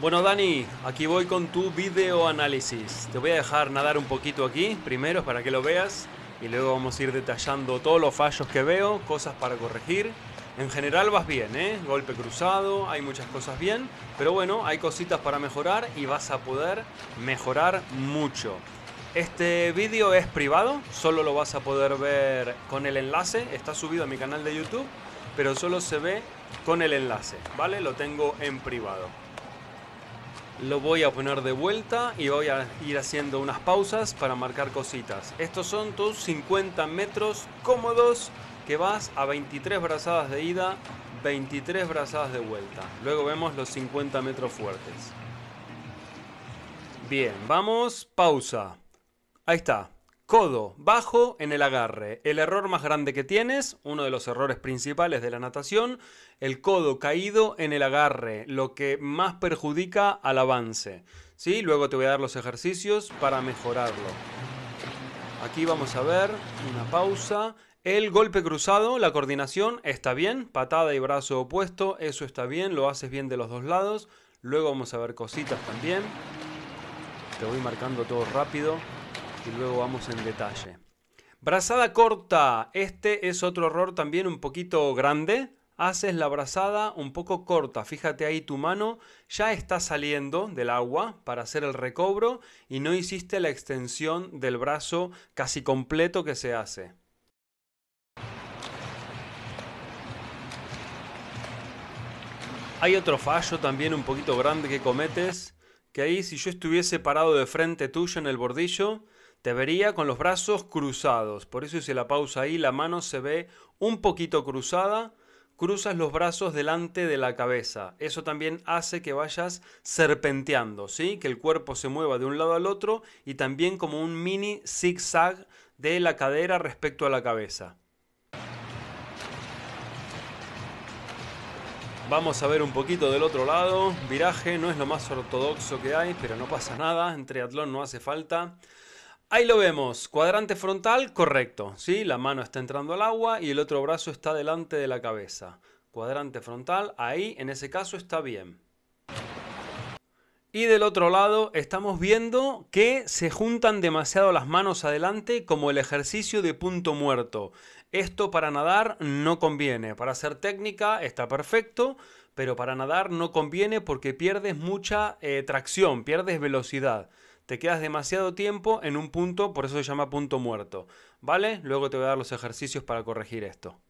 Bueno Dani, aquí voy con tu video análisis. Te voy a dejar nadar un poquito aquí, primero para que lo veas, y luego vamos a ir detallando todos los fallos que veo, cosas para corregir. En general vas bien, ¿eh? golpe cruzado, hay muchas cosas bien, pero bueno, hay cositas para mejorar y vas a poder mejorar mucho. Este vídeo es privado, solo lo vas a poder ver con el enlace, está subido a mi canal de YouTube, pero solo se ve con el enlace, ¿vale? Lo tengo en privado lo voy a poner de vuelta y voy a ir haciendo unas pausas para marcar cositas. Estos son tus 50 metros cómodos que vas a 23 brazadas de ida, 23 brazadas de vuelta. Luego vemos los 50 metros fuertes. Bien, vamos, pausa. Ahí está. Codo bajo en el agarre. El error más grande que tienes, uno de los errores principales de la natación, el codo caído en el agarre, lo que más perjudica al avance. ¿Sí? Luego te voy a dar los ejercicios para mejorarlo. Aquí vamos a ver una pausa. El golpe cruzado, la coordinación, está bien. Patada y brazo opuesto, eso está bien, lo haces bien de los dos lados. Luego vamos a ver cositas también. Te voy marcando todo rápido y luego vamos en detalle. Brazada corta. Este es otro error también un poquito grande. Haces la brazada un poco corta. Fíjate ahí tu mano ya está saliendo del agua para hacer el recobro y no hiciste la extensión del brazo casi completo que se hace. Hay otro fallo también un poquito grande que cometes, que ahí si yo estuviese parado de frente tuyo en el bordillo, te vería con los brazos cruzados, por eso hice la pausa ahí, la mano se ve un poquito cruzada, cruzas los brazos delante de la cabeza. Eso también hace que vayas serpenteando, ¿sí? Que el cuerpo se mueva de un lado al otro y también como un mini zigzag de la cadera respecto a la cabeza. Vamos a ver un poquito del otro lado. Viraje no es lo más ortodoxo que hay, pero no pasa nada. En triatlón no hace falta. Ahí lo vemos, cuadrante frontal, correcto, ¿sí? La mano está entrando al agua y el otro brazo está delante de la cabeza. Cuadrante frontal, ahí en ese caso está bien. Y del otro lado estamos viendo que se juntan demasiado las manos adelante como el ejercicio de punto muerto. Esto para nadar no conviene, para hacer técnica está perfecto, pero para nadar no conviene porque pierdes mucha eh, tracción, pierdes velocidad te quedas demasiado tiempo en un punto, por eso se llama punto muerto. ¿Vale? Luego te voy a dar los ejercicios para corregir esto.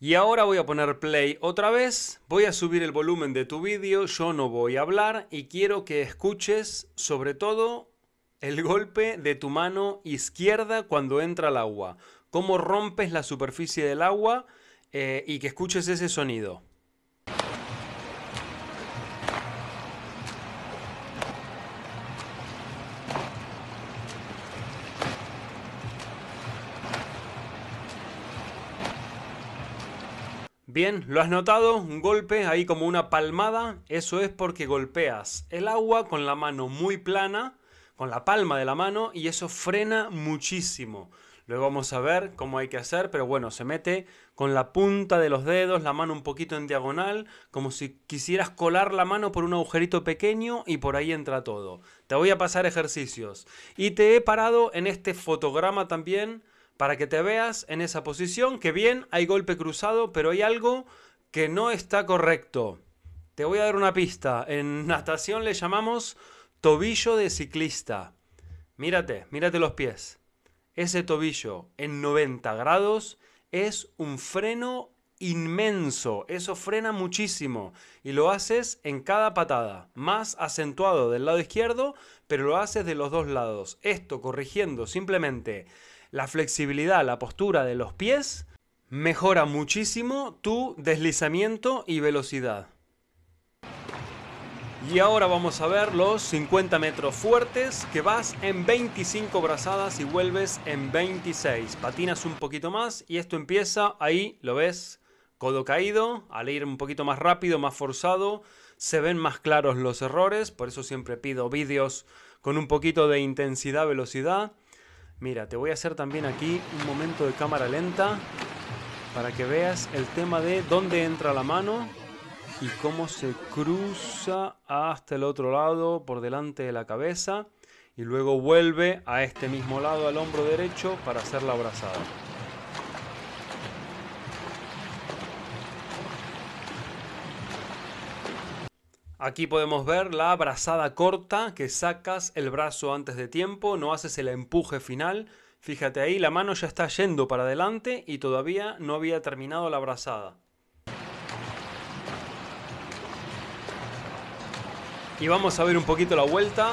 Y ahora voy a poner play otra vez, voy a subir el volumen de tu vídeo, yo no voy a hablar y quiero que escuches sobre todo el golpe de tu mano izquierda cuando entra el agua, cómo rompes la superficie del agua eh, y que escuches ese sonido. Bien, lo has notado, un golpe ahí como una palmada, eso es porque golpeas el agua con la mano muy plana, con la palma de la mano, y eso frena muchísimo. Luego vamos a ver cómo hay que hacer, pero bueno, se mete con la punta de los dedos, la mano un poquito en diagonal, como si quisieras colar la mano por un agujerito pequeño y por ahí entra todo. Te voy a pasar ejercicios. Y te he parado en este fotograma también para que te veas en esa posición, que bien, hay golpe cruzado, pero hay algo que no está correcto. Te voy a dar una pista. En natación le llamamos tobillo de ciclista. Mírate, mírate los pies. Ese tobillo en 90 grados es un freno inmenso. Eso frena muchísimo. Y lo haces en cada patada. Más acentuado del lado izquierdo, pero lo haces de los dos lados. Esto corrigiendo simplemente la flexibilidad, la postura de los pies, mejora muchísimo tu deslizamiento y velocidad. Y ahora vamos a ver los 50 metros fuertes que vas en 25 brazadas y vuelves en 26. Patinas un poquito más y esto empieza ahí, lo ves, codo caído, al ir un poquito más rápido, más forzado, se ven más claros los errores, por eso siempre pido vídeos con un poquito de intensidad, velocidad. Mira, te voy a hacer también aquí un momento de cámara lenta para que veas el tema de dónde entra la mano y cómo se cruza hasta el otro lado por delante de la cabeza y luego vuelve a este mismo lado al hombro derecho para hacer la abrazada. Aquí podemos ver la brazada corta, que sacas el brazo antes de tiempo, no haces el empuje final. Fíjate ahí, la mano ya está yendo para adelante y todavía no había terminado la abrazada. Y vamos a ver un poquito la vuelta.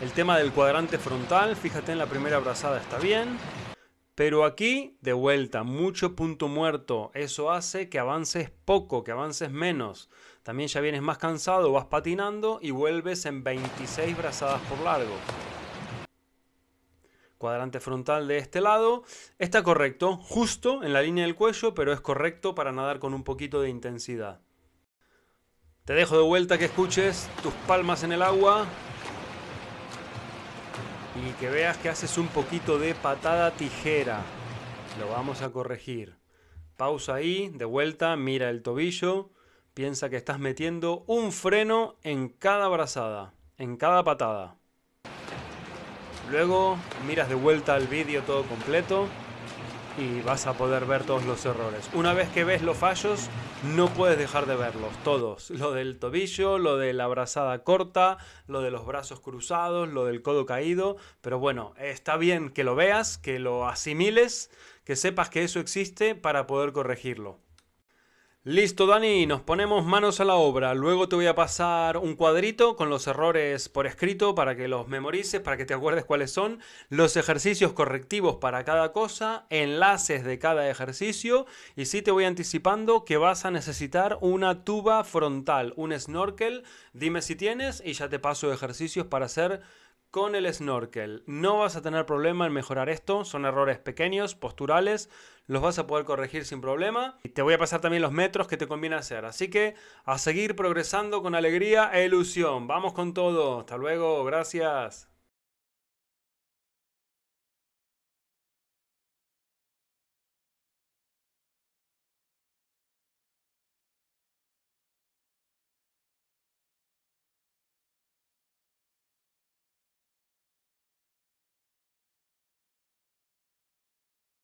El tema del cuadrante frontal, fíjate en la primera abrazada está bien. Pero aquí, de vuelta, mucho punto muerto. Eso hace que avances poco, que avances menos. También ya vienes más cansado, vas patinando y vuelves en 26 brazadas por largo. Cuadrante frontal de este lado. Está correcto, justo en la línea del cuello, pero es correcto para nadar con un poquito de intensidad. Te dejo de vuelta que escuches tus palmas en el agua, y que veas que haces un poquito de patada tijera. Lo vamos a corregir. Pausa ahí, de vuelta, mira el tobillo, piensa que estás metiendo un freno en cada brazada, en cada patada. Luego miras de vuelta el vídeo todo completo y vas a poder ver todos los errores. Una vez que ves los fallos, no puedes dejar de verlos, todos. Lo del tobillo, lo de la abrazada corta, lo de los brazos cruzados, lo del codo caído. Pero bueno, está bien que lo veas, que lo asimiles, que sepas que eso existe para poder corregirlo. Listo, Dani, nos ponemos manos a la obra. Luego te voy a pasar un cuadrito con los errores por escrito para que los memorices, para que te acuerdes cuáles son, los ejercicios correctivos para cada cosa, enlaces de cada ejercicio y sí te voy anticipando que vas a necesitar una tuba frontal, un snorkel. Dime si tienes y ya te paso ejercicios para hacer con el snorkel. No vas a tener problema en mejorar esto, son errores pequeños, posturales, los vas a poder corregir sin problema. Y te voy a pasar también los metros que te conviene hacer. Así que a seguir progresando con alegría e ilusión. Vamos con todo. Hasta luego, gracias.